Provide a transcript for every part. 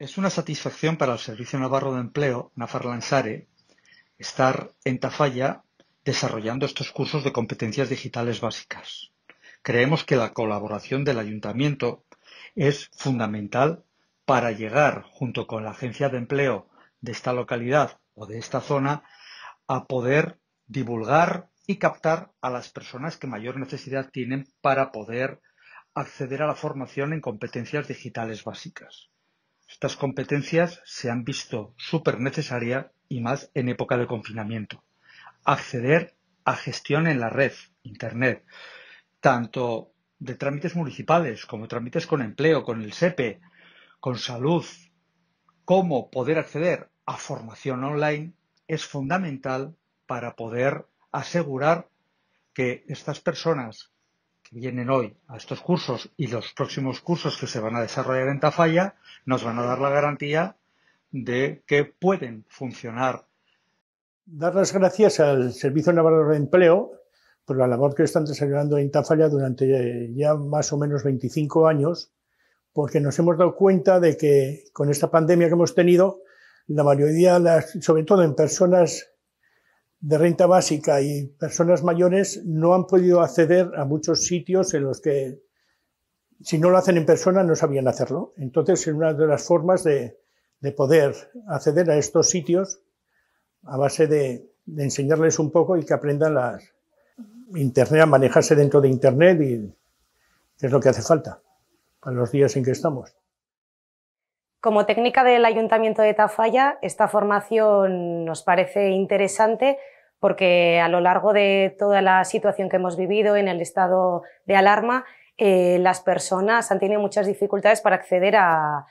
Es una satisfacción para el Servicio Navarro de Empleo, Nafarlansare, estar en Tafalla desarrollando estos cursos de competencias digitales básicas. Creemos que la colaboración del ayuntamiento es fundamental para llegar, junto con la agencia de empleo de esta localidad o de esta zona, a poder divulgar y captar a las personas que mayor necesidad tienen para poder acceder a la formación en competencias digitales básicas. Estas competencias se han visto súper necesarias y más en época de confinamiento. Acceder a gestión en la red, Internet, tanto de trámites municipales como trámites con empleo, con el SEPE, e, con salud, como poder acceder a formación online es fundamental para poder asegurar que estas personas que vienen hoy a estos cursos y los próximos cursos que se van a desarrollar en Tafalla nos van a dar la garantía de que pueden funcionar. Dar las gracias al Servicio Navarro de Empleo por la labor que están desarrollando en Tafalla durante ya más o menos 25 años, porque nos hemos dado cuenta de que con esta pandemia que hemos tenido, la mayoría, sobre todo en personas de renta básica y personas mayores no han podido acceder a muchos sitios en los que, si no lo hacen en persona, no sabían hacerlo. Entonces, es una de las formas de, poder acceder a estos sitios a base de, enseñarles un poco y que aprendan las Internet, a manejarse dentro de Internet y que es lo que hace falta para los días en que estamos. Como técnica del Ayuntamiento de Tafalla, esta formación nos parece interesante porque a lo largo de toda la situación que hemos vivido en el estado de alarma, eh, las personas han tenido muchas dificultades para acceder a,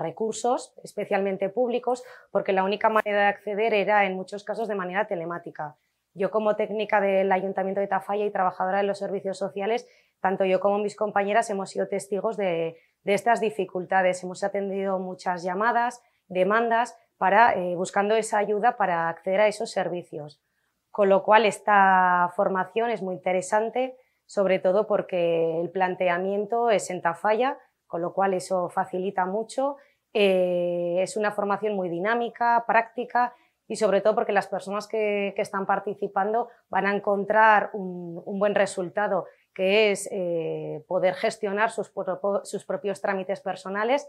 recursos, especialmente públicos, porque la única manera de acceder era en muchos casos de manera telemática. Yo como técnica del Ayuntamiento de Tafalla y trabajadora de los servicios sociales, tanto yo como mis compañeras hemos sido testigos de estas dificultades. Hemos atendido muchas llamadas, demandas, eh, buscando esa ayuda para acceder a esos servicios. Con lo cual, esta formación es muy interesante, sobre todo porque el planteamiento es en Tafalla, con lo cual eso facilita mucho. Eh, es una formación muy dinámica, práctica y sobre todo porque las personas que, están participando van a encontrar un, buen resultado, que es eh, poder gestionar sus propios trámites personales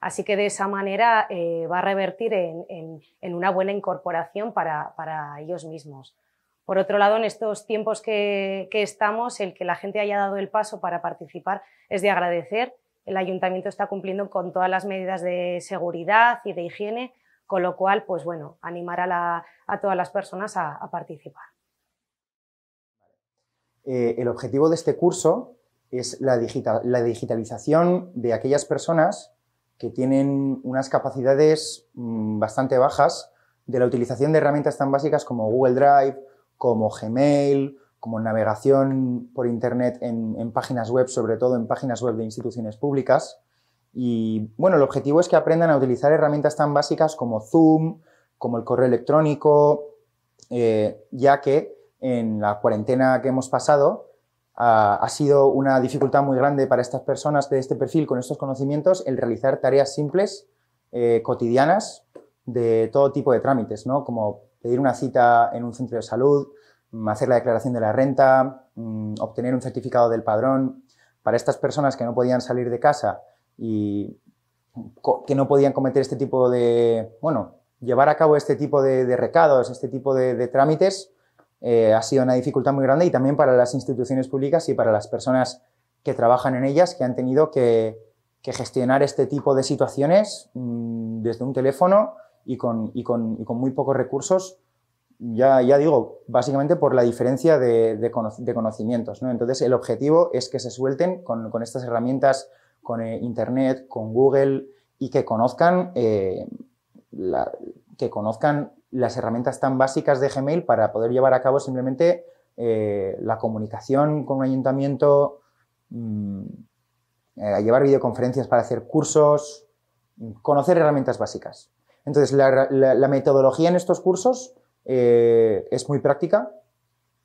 Así que de esa manera eh, va a revertir en, una buena incorporación para, ellos mismos. Por otro lado, en estos tiempos que, estamos, el que la gente haya dado el paso para participar es de agradecer. El ayuntamiento está cumpliendo con todas las medidas de seguridad y de higiene, con lo cual, pues bueno, animar a, todas las personas a, participar. Eh, el objetivo de este curso es la digitalización de aquellas personas que tienen unas capacidades mm, bastante bajas de la utilización de herramientas tan básicas como Google Drive, como Gmail, como navegación por Internet en, páginas web, sobre todo en páginas web de instituciones públicas. Y bueno, el objetivo es que aprendan a utilizar herramientas tan básicas como Zoom, como el correo electrónico, eh, ya que en la cuarentena que hemos pasado, ha sido una dificultad muy grande para estas personas de este perfil con estos conocimientos el realizar tareas simples, eh, cotidianas, de todo tipo de trámites, ¿no? Como pedir una cita en un centro de salud, mm, hacer la declaración de la renta, mm, obtener un certificado del padrón. Para estas personas que no podían salir de casa y que no podían cometer este tipo de, bueno, llevar a cabo este tipo de, recados, este tipo de trámites, eh, ha sido una dificultad muy grande y también para las instituciones públicas y para las personas que trabajan en ellas, que han tenido que, gestionar este tipo de situaciones mm, desde un teléfono y con, y con, y con muy pocos recursos, ya, ya, digo, básicamente por la diferencia de, de, conocimientos. ¿no? Entonces, el objetivo es que se suelten con, con estas herramientas, con eh, Internet, con Google, y que conozcan, eh, que conozcan las herramientas tan básicas de Gmail para poder llevar a cabo simplemente eh, la comunicación con un ayuntamiento, mm, eh, llevar videoconferencias para hacer cursos, mm, conocer herramientas básicas. Entonces, la, metodología en estos cursos eh, es muy práctica.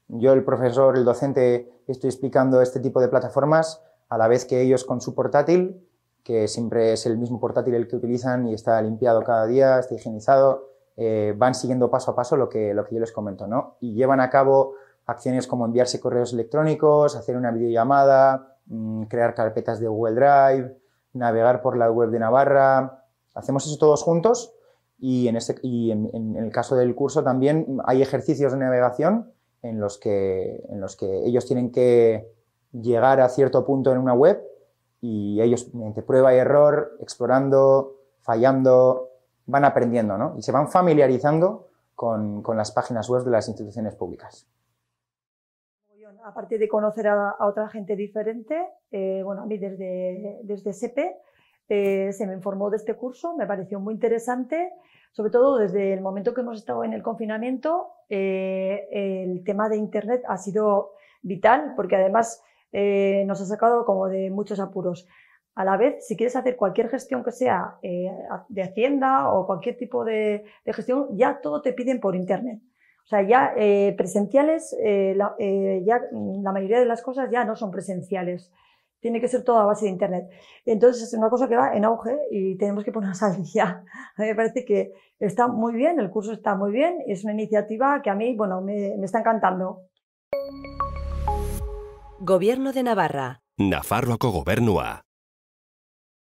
Yo, el profesor, el docente, estoy explicando este tipo de plataformas a la vez que ellos con su portátil, que siempre es el mismo portátil el que utilizan y está limpiado cada día, está higienizado, eh, van siguiendo paso a paso lo que, yo les comento, ¿no? Y llevan a cabo acciones como enviarse correos electrónicos, hacer una videollamada, mm, crear carpetas de Google Drive, navegar por la web de Navarra. Hacemos eso todos juntos y este, en, en, el caso del curso también hay ejercicios de navegación en los que, en los que ellos tienen que llegar a cierto punto en una web y ellos entre prueba y error, explorando, fallando, van aprendiendo ¿no? y se van familiarizando con, con, las páginas web de las instituciones públicas. Aparte de conocer a, otra gente diferente, eh, bueno, a mí desde, desde SEPE eh, se me informó de este curso, me pareció muy interesante, sobre todo desde el momento que hemos estado en el confinamiento, eh, el tema de Internet ha sido vital porque además nos ha sacado como de muchos apuros. A la vez, si quieres hacer cualquier gestión que sea eh, de Hacienda o cualquier tipo de, gestión, ya todo te piden por Internet. O sea, ya eh, presenciales, eh, la, ya, la mayoría de las cosas ya no son presenciales. Tiene que ser todo a base de Internet. Entonces, es una cosa que va en auge y tenemos que ponernos al día. A mí me parece que está muy bien, el curso está muy bien, es una iniciativa que a mí, bueno, me, está encantando. Gobierno de Navarra. Nafarroako gobernua.